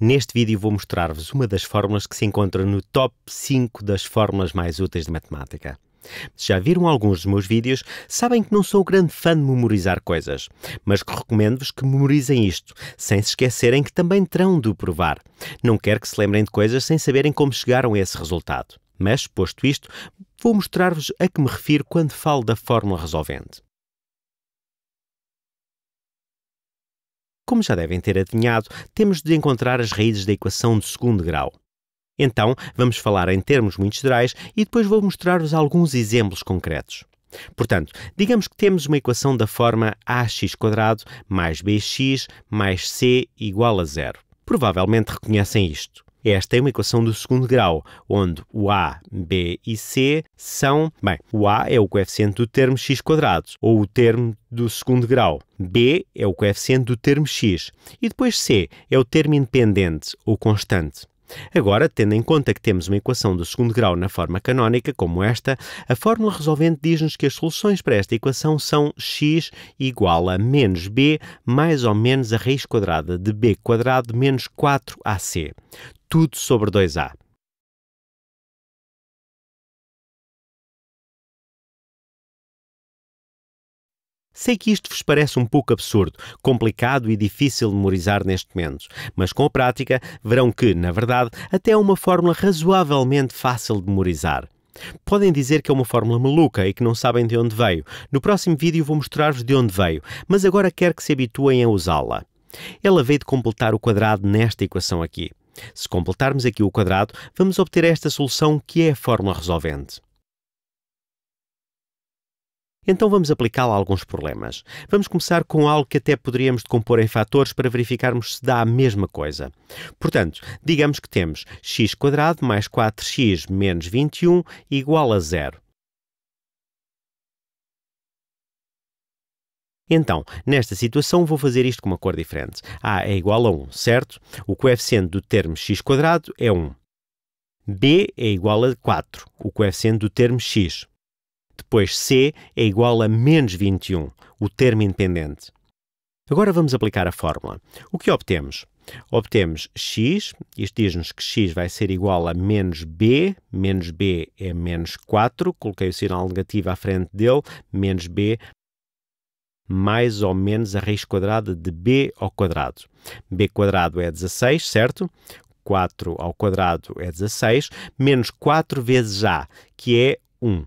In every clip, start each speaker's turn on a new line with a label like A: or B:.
A: Neste vídeo vou mostrar-vos uma das fórmulas que se encontra no top 5 das fórmulas mais úteis de matemática. Se já viram alguns dos meus vídeos, sabem que não sou grande fã de memorizar coisas, mas recomendo-vos que memorizem isto, sem se esquecerem que também terão de o provar. Não quero que se lembrem de coisas sem saberem como chegaram a esse resultado. Mas, posto isto, vou mostrar-vos a que me refiro quando falo da fórmula resolvente. Como já devem ter adivinhado, temos de encontrar as raízes da equação de segundo grau. Então, vamos falar em termos muito gerais e depois vou mostrar-vos alguns exemplos concretos. Portanto, digamos que temos uma equação da forma ax² mais bx mais c igual a zero. Provavelmente reconhecem isto. Esta é uma equação do segundo grau, onde o A, B e C são. Bem, o A é o coeficiente do termo x, ou o termo do segundo grau. B é o coeficiente do termo x. E depois C é o termo independente, ou constante. Agora, tendo em conta que temos uma equação do segundo grau na forma canónica, como esta, a fórmula resolvente diz-nos que as soluções para esta equação são x igual a menos b mais ou menos a raiz quadrada de b quadrado menos 4ac, tudo sobre 2a. Sei que isto vos parece um pouco absurdo, complicado e difícil de memorizar neste momento, mas com a prática verão que, na verdade, até é uma fórmula razoavelmente fácil de memorizar. Podem dizer que é uma fórmula maluca e que não sabem de onde veio. No próximo vídeo vou mostrar-vos de onde veio, mas agora quero que se habituem a usá-la. Ela veio de completar o quadrado nesta equação aqui. Se completarmos aqui o quadrado, vamos obter esta solução que é a fórmula resolvente. Então vamos aplicá-la a alguns problemas. Vamos começar com algo que até poderíamos decompor em fatores para verificarmos se dá a mesma coisa. Portanto, digamos que temos x mais 4x menos 21 igual a zero. Então, nesta situação vou fazer isto com uma cor diferente. a é igual a 1, certo? O coeficiente do termo x é 1. b é igual a 4, o coeficiente do termo x. Depois C é igual a menos 21, o termo independente. Agora vamos aplicar a fórmula. O que obtemos? Obtemos x, isto diz-nos que x vai ser igual a menos b, menos b é menos 4, coloquei o sinal negativo à frente dele, menos b mais ou menos a raiz quadrada de b ao quadrado. b quadrado é 16, certo? 4 ao quadrado é 16, menos 4 vezes a, que é 1.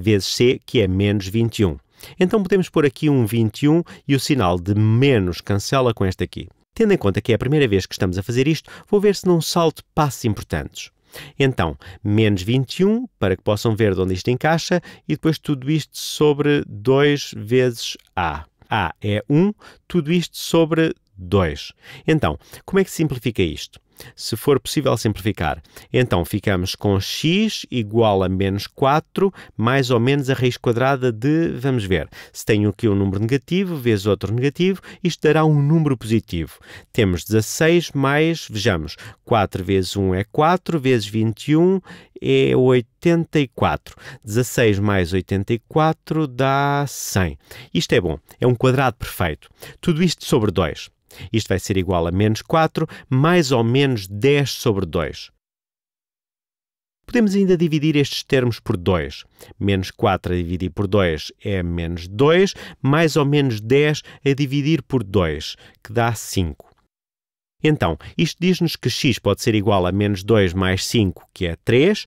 A: vezes c, que é menos 21. Então podemos pôr aqui um 21 e o sinal de menos cancela com este aqui. Tendo em conta que é a primeira vez que estamos a fazer isto, vou ver se não salto passos importantes. Então, menos 21, para que possam ver de onde isto encaixa, e depois tudo isto sobre 2 vezes A. A é 1, tudo isto sobre 2. Então, como é que simplifica isto? se for possível simplificar. Então ficamos com x igual a menos 4 mais ou menos a raiz quadrada de, vamos ver, se tenho aqui um número negativo vezes outro negativo, isto dará um número positivo. Temos 16 mais, vejamos, 4 vezes 1 é 4, vezes 21 é 84. 16 mais 84 dá 100. Isto é bom, é um quadrado perfeito. Tudo isto sobre 2. Isto vai ser igual a menos 4 mais ou menos 10 sobre 2. Podemos ainda dividir estes termos por 2. Menos 4 a dividir por 2 é menos 2, mais ou menos 10 a dividir por 2, que dá 5. Então, isto diz-nos que x pode ser igual a menos 2 mais 5, que é 3,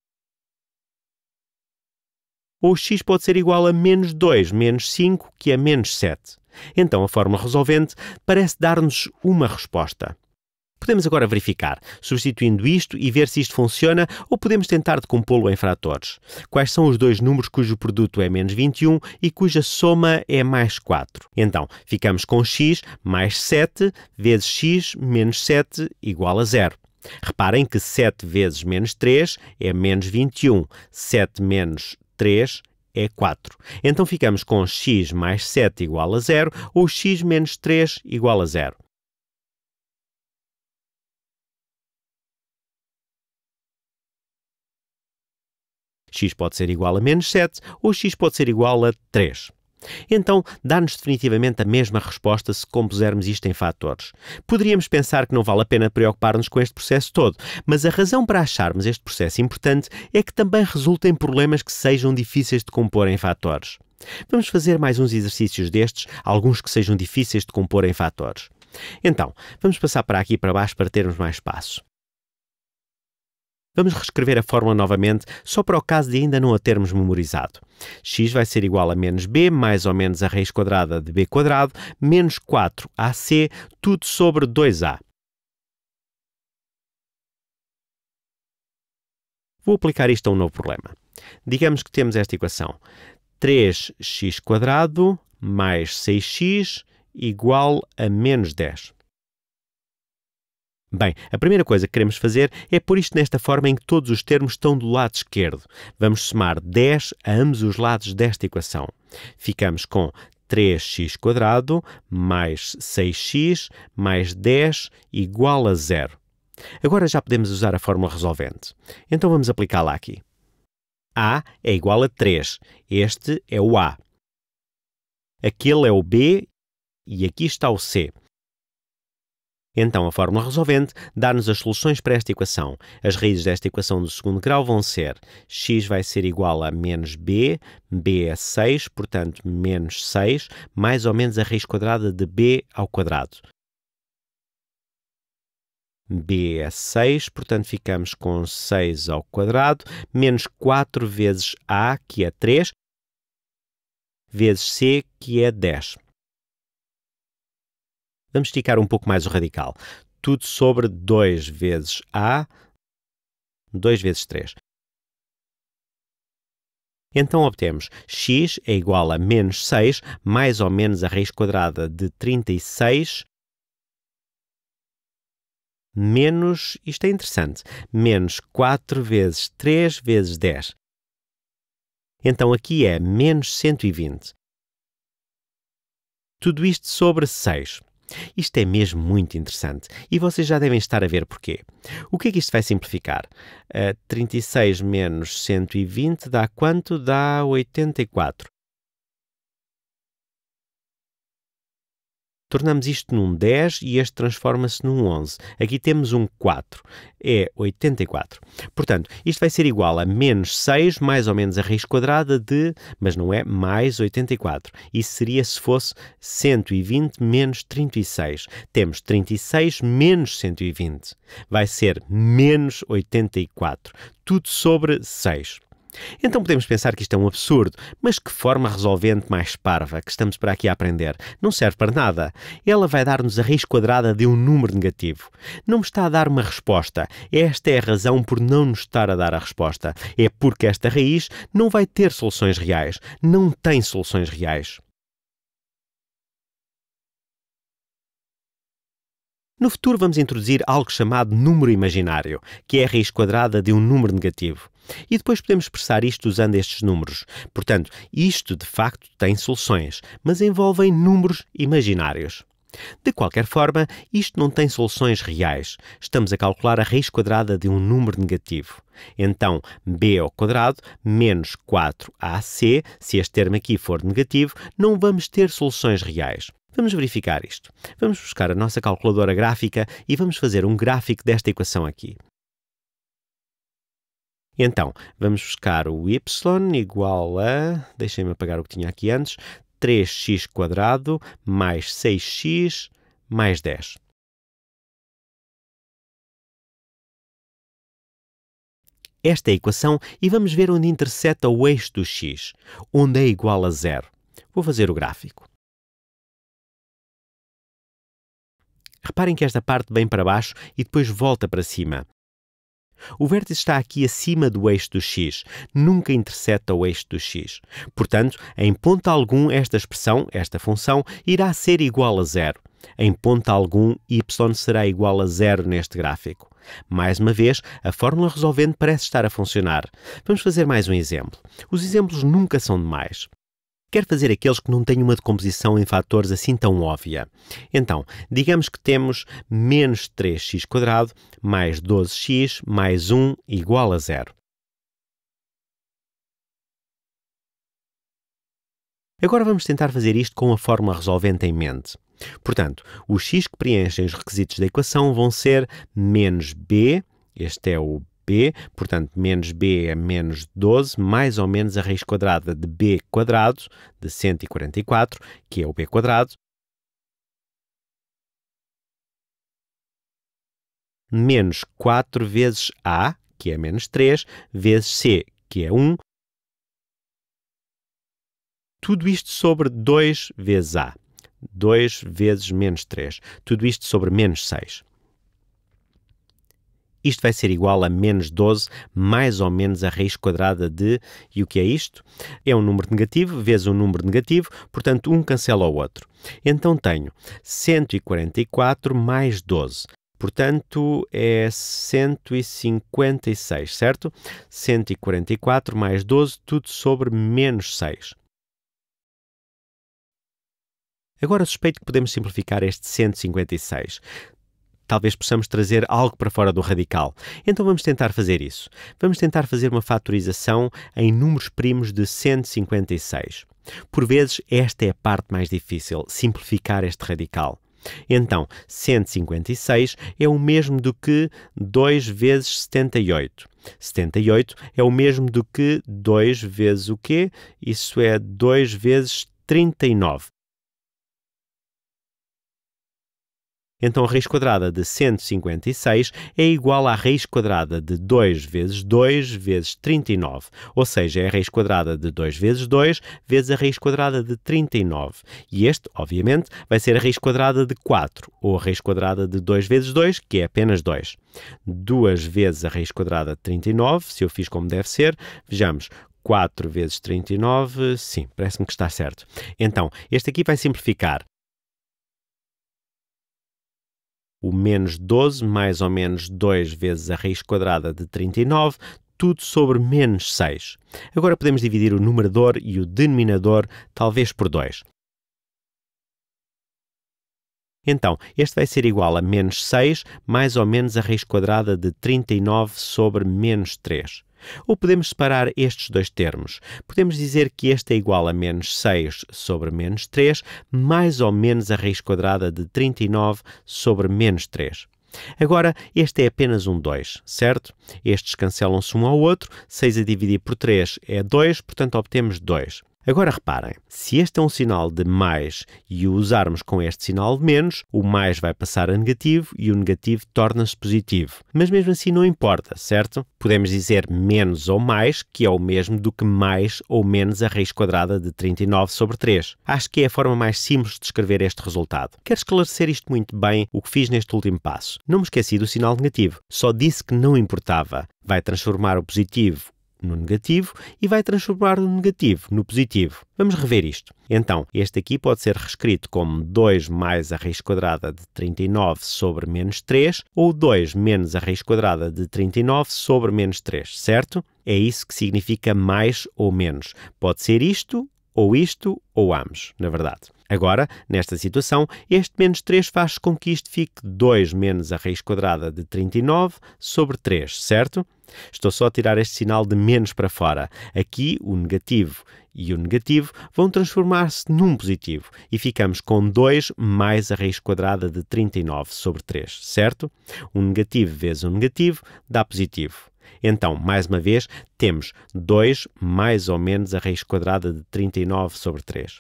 A: ou x pode ser igual a menos 2 menos 5, que é menos 7. Então a fórmula resolvente parece dar-nos uma resposta. Podemos agora verificar, substituindo isto e ver se isto funciona ou podemos tentar decompô-lo em fratores. Quais são os dois números cujo produto é menos 21 e cuja soma é mais 4? Então, ficamos com x mais 7 vezes x menos 7 igual a zero. Reparem que 7 vezes menos 3 é menos 21. 7 menos 3 é é 4. Então ficamos com x mais 7 igual a 0 ou x menos 3 igual a 0. x pode ser igual a menos 7 ou x pode ser igual a 3. Então, dá-nos definitivamente a mesma resposta se compusermos isto em fatores. Poderíamos pensar que não vale a pena preocupar-nos com este processo todo, mas a razão para acharmos este processo importante é que também resulta em problemas que sejam difíceis de compor em fatores. Vamos fazer mais uns exercícios destes, alguns que sejam difíceis de compor em fatores. Então, vamos passar para aqui para baixo para termos mais espaço. Vamos reescrever a fórmula novamente, só para o caso de ainda não a termos memorizado. x vai ser igual a menos b, mais ou menos a raiz quadrada de b quadrado, menos 4ac, tudo sobre 2a. Vou aplicar isto a um novo problema. Digamos que temos esta equação. 3x quadrado mais 6x igual a menos 10. Bem, a primeira coisa que queremos fazer é pôr isto nesta forma em que todos os termos estão do lado esquerdo. Vamos somar 10 a ambos os lados desta equação. Ficamos com 3 quadrado mais 6x mais 10 igual a zero. Agora já podemos usar a fórmula resolvente. Então vamos aplicá-la aqui. A é igual a 3. Este é o A. Aquele é o B e aqui está o C. Então, a fórmula resolvente dá-nos as soluções para esta equação. As raízes desta equação do segundo grau vão ser x vai ser igual a menos b, b é 6, portanto, menos 6, mais ou menos a raiz quadrada de b ao quadrado. b é 6, portanto, ficamos com 6 ao quadrado, menos 4 vezes a, que é 3, vezes c, que é 10. Vamos esticar um pouco mais o radical. Tudo sobre 2 vezes A, 2 vezes 3. Então obtemos x é igual a menos 6 mais ou menos a raiz quadrada de 36 menos, isto é interessante, menos 4 vezes 3 vezes 10. Então aqui é menos 120. Tudo isto sobre 6. Isto é mesmo muito interessante e vocês já devem estar a ver porquê. O que é que isto vai simplificar? Uh, eh, 36 menos 120 dá quanto? Dá 84. Tornamos isto num 10 e este transforma-se num 11. Aqui temos um 4. É 84. Portanto, isto vai ser igual a menos 6 mais ou menos a raiz quadrada de, mas não é, mais 84. Isso seria se fosse 120 menos 36. Temos 36 menos 120. Vai ser menos 84. Tudo sobre 6. Então podemos pensar que isto é um absurdo, mas que forma resolvente mais parva que estamos para aqui a aprender? Não serve para nada. Ela vai dar-nos a raiz quadrada de um número negativo. Não me está a dar uma resposta. Esta é a razão por não nos estar a dar a resposta. É porque esta raiz não vai ter soluções reais. Não tem soluções reais. No futuro vamos introduzir algo chamado número imaginário, que é a raiz quadrada de um número negativo. E depois podemos expressar isto usando estes números. Portanto, isto de facto tem soluções, mas envolvem números imaginários. De qualquer forma, isto não tem soluções reais. Estamos a calcular a raiz quadrada de um número negativo. Então, b ao quadrado menos 4ac, se este termo aqui for negativo, não vamos ter soluções reais. Vamos verificar isto. Vamos buscar a nossa calculadora gráfica e vamos fazer um gráfico desta equação aqui então, vamos buscar o y igual a, deixem-me apagar o que tinha aqui antes, 3 quadrado mais 6x mais 10. Esta é a equação e vamos ver onde interseta o eixo do x, onde é igual a zero. Vou fazer o gráfico. Reparem que esta parte vem para baixo e depois volta para cima. O vértice está aqui acima do eixo do x, nunca interseta o eixo do x. Portanto, em ponto algum, esta expressão, esta função, irá ser igual a zero. Em ponto algum, y será igual a zero neste gráfico. Mais uma vez, a fórmula resolvente parece estar a funcionar. Vamos fazer mais um exemplo. Os exemplos nunca são demais quer fazer aqueles que não têm uma decomposição em fatores assim tão óbvia. Então, digamos que temos menos 3x mais 12x mais 1 igual a zero. Agora vamos tentar fazer isto com a fórmula resolvente em mente. Portanto, os x que preenchem os requisitos da equação vão ser menos b, este é o B, portanto, menos B é menos 12, mais ou menos a raiz quadrada de B quadrado, de 144, que é o B quadrado, menos 4 vezes A, que é menos 3, vezes C, que é 1. Tudo isto sobre 2 vezes A. 2 vezes menos 3. Tudo isto sobre menos 6. Isto vai ser igual a menos 12, mais ou menos a raiz quadrada de. E o que é isto? É um número negativo vezes um número negativo, portanto, um cancela o outro. Então tenho 144 mais 12. Portanto, é 156, certo? 144 mais 12, tudo sobre menos 6. Agora suspeito que podemos simplificar este 156 talvez possamos trazer algo para fora do radical. Então vamos tentar fazer isso. Vamos tentar fazer uma fatorização em números primos de 156. Por vezes, esta é a parte mais difícil, simplificar este radical. Então, 156 é o mesmo do que 2 vezes 78. 78 é o mesmo do que 2 vezes o quê? Isso é 2 vezes 39. Então a raiz quadrada de 156 é igual à raiz quadrada de 2 vezes 2 vezes 39, ou seja, é a raiz quadrada de 2 vezes 2 vezes a raiz quadrada de 39. E este, obviamente, vai ser a raiz quadrada de 4, ou a raiz quadrada de 2 vezes 2, que é apenas 2. 2 vezes a raiz quadrada de 39, se eu fiz como deve ser, vejamos, 4 vezes 39, sim, parece-me que está certo. Então, este aqui vai simplificar. o menos 12 mais ou menos 2 vezes a raiz quadrada de 39, tudo sobre menos 6. Agora podemos dividir o numerador e o denominador, talvez por 2. Então, este vai ser igual a menos 6 mais ou menos a raiz quadrada de 39 sobre menos 3. Ou podemos separar estes dois termos. Podemos dizer que este é igual a menos 6 sobre menos 3, mais ou menos a raiz quadrada de 39 sobre menos 3. Agora, este é apenas um 2, certo? Estes cancelam-se um ao outro, 6 a dividir por 3 é 2, portanto obtemos 2. Agora reparem, se este é um sinal de mais e o usarmos com este sinal de menos, o mais vai passar a negativo e o negativo torna-se positivo. Mas mesmo assim não importa, certo? Podemos dizer menos ou mais, que é o mesmo do que mais ou menos a raiz quadrada de 39 sobre 3. Acho que é a forma mais simples de escrever este resultado. Quero esclarecer isto muito bem, o que fiz neste último passo. Não me esqueci do sinal negativo, só disse que não importava vai transformar o positivo no negativo e vai transformar o negativo no positivo. Vamos rever isto. Então, este aqui pode ser reescrito como 2 mais a raiz quadrada de 39 sobre menos 3 ou 2 menos a raiz quadrada de 39 sobre menos 3, certo? É isso que significa mais ou menos. Pode ser isto ou isto ou ambos, na verdade. Agora, nesta situação, este menos 3 faz com que isto fique 2 menos a raiz quadrada de 39 sobre 3, certo? Estou só a tirar este sinal de menos para fora. Aqui o negativo e o negativo vão transformar-se num positivo e ficamos com 2 mais a raiz quadrada de 39 sobre 3, certo? Um negativo vezes um negativo dá positivo. Então, mais uma vez, temos 2 mais ou menos a raiz quadrada de 39 sobre 3.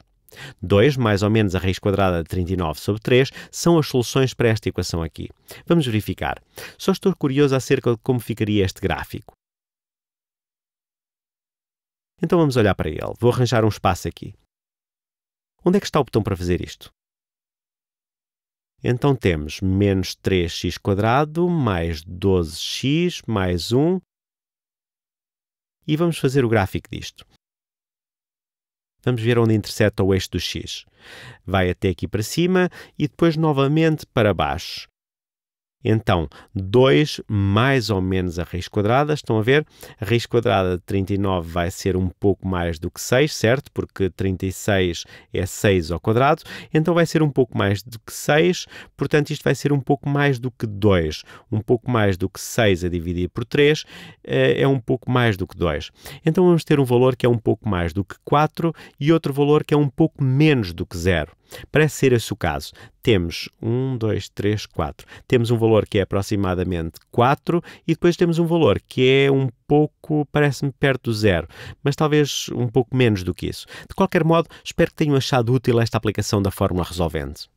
A: 2, mais ou menos a raiz quadrada de 39 sobre 3, são as soluções para esta equação aqui. Vamos verificar. Só estou curioso acerca de como ficaria este gráfico. Então vamos olhar para ele. Vou arranjar um espaço aqui. Onde é que está o botão para fazer isto? Então temos menos 3x² mais 12x mais 1. E vamos fazer o gráfico disto. Vamos ver onde intercepta o eixo do X. Vai até aqui para cima e depois novamente para baixo. Então, 2 mais ou menos a raiz quadrada, estão a ver? A raiz quadrada de 39 vai ser um pouco mais do que 6, certo? Porque 36 é 6 ao quadrado, então vai ser um pouco mais do que 6, portanto isto vai ser um pouco mais do que 2. Um pouco mais do que 6 a dividir por 3 eh, é um pouco mais do que 2. Então vamos ter um valor que é um pouco mais do que 4 e outro valor que é um pouco menos do que 0. Parece ser esse o caso. Temos 1, 2, 3, 4. Temos um valor que é aproximadamente 4 e depois temos um valor que é um pouco, parece-me perto do zero, mas talvez um pouco menos do que isso. De qualquer modo, espero que tenham achado útil esta aplicação da fórmula resolvente.